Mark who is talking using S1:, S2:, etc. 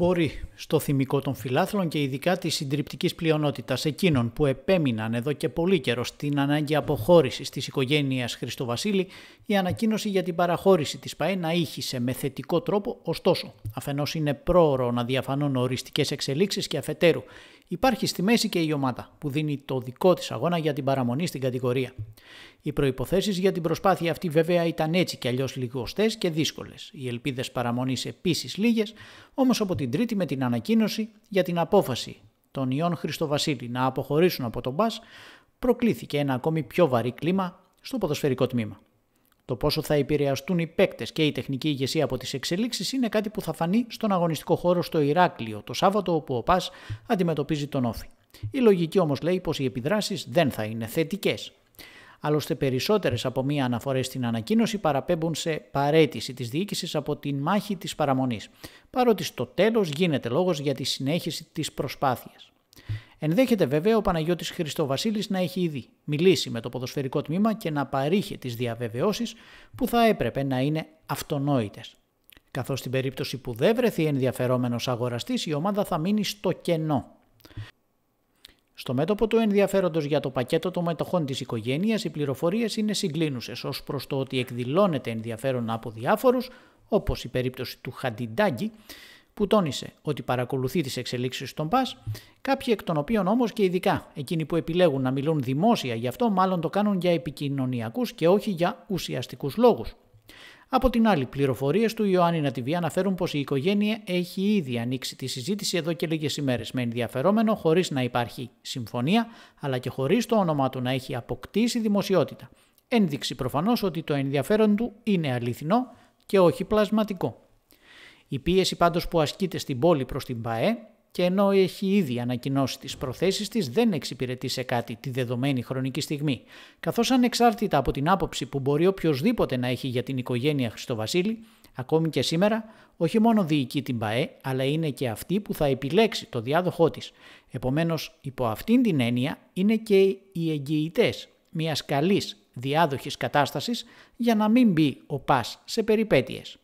S1: μπορεί στο θυμικό των φιλάθλων και ειδικά της συντριπτικής πλειονότητας εκείνων που επέμειναν εδώ και πολύ καιρό στην ανάγκη αποχώρησης της οικογένειας Χριστοβασίλη, η ανακοίνωση για την παραχώρηση της ΠαΕ να ήχησε με θετικό τρόπο, ωστόσο αφενός είναι πρόωρο να διαφανούν οριστικές εξελίξεις και αφετέρου Υπάρχει στη μέση και η ομάδα που δίνει το δικό της αγώνα για την παραμονή στην κατηγορία. Οι προϋποθέσεις για την προσπάθεια αυτή βέβαια ήταν έτσι και αλλιώς λιγοστές και δύσκολες. Οι ελπίδες παραμονής επίσης λίγες, όμως από την Τρίτη με την ανακοίνωση για την απόφαση των Ιών Χριστοβασίλη να αποχωρήσουν από τον Μπάς, προκλήθηκε ένα ακόμη πιο βαρύ κλίμα στο ποδοσφαιρικό τμήμα. Το πόσο θα επηρεαστούν οι παίκτες και η τεχνική ηγεσία από τις εξελίξεις είναι κάτι που θα φανεί στον αγωνιστικό χώρο στο Ηράκλειο το Σάββατο, όπου ο ΠΑΣ αντιμετωπίζει τον Όφη. Η λογική όμως λέει πως οι επιδράσεις δεν θα είναι θετικές. Άλλωστε, περισσότερες από μία αναφορές στην ανακοίνωση παραπέμπουν σε παρέτηση της διοίκησης από την μάχη της παραμονής, παρότι στο τέλος γίνεται λόγος για τη συνέχιση της προσπάθειας. Ενδέχεται βέβαια ο Παναγιώτης Χριστοβασίλης να έχει ήδη μιλήσει με το ποδοσφαιρικό τμήμα και να παρήχε τις διαβεβαιώσεις που θα έπρεπε να είναι αυτονόητες. Καθώς στην περίπτωση που δεν βρεθεί ενδιαφερόμενος αγοραστής, η ομάδα θα μείνει στο κενό. Στο μέτωπο του ενδιαφέροντος για το πακέτο των μετοχών της οικογένειας, οι πληροφορίες είναι συγκλίνουσες ως προς το ότι εκδηλώνεται ενδιαφέρον από διάφορους, όπως η περίπτωση του Χαντιντάγκη, που τόνισε ότι παρακολουθεί τις εξελίξεις στον ΠΑΣ, κάποιοι εκ των οποίων όμως και ειδικά εκείνοι που επιλέγουν να μιλούν δημόσια γι' αυτό, μάλλον το κάνουν για επικοινωνιακούς και όχι για ουσιαστικούς λόγους. Από την άλλη, πληροφορίες του Ιωάννη Νατιβία αναφέρουν πως η οικογένεια έχει ήδη ανοίξει τη συζήτηση εδώ και λίγες ημέρες με ενδιαφερόμενο χωρίς να υπάρχει συμφωνία, αλλά και χωρίς το όνομά του να έχει αποκτήσει δημοσιότητα. Ένδειξη προφανώς ότι το ενδιαφέρον του είναι αληθινό και όχι πλασματικό. Η πίεση πάντως που ασκείται στην πόλη προς την ΠΑΕ και ενώ έχει ήδη ανακοινώσει τις προθέσεις της δεν εξυπηρετεί σε κάτι τη δεδομένη χρονική στιγμή, καθώς ανεξάρτητα από την άποψη που μπορεί οποιοδήποτε να έχει για την οικογένεια Χριστοβασίλη, ακόμη και σήμερα όχι μόνο διοικεί την ΠΑΕ αλλά είναι και αυτή που θα επιλέξει το διάδοχό της. Επομένως υπό αυτήν την έννοια είναι και οι εγγυητές μιας καλής διάδοχης κατάστασης για να μην μπει ο ΠΑΣ σε περιπέτειες.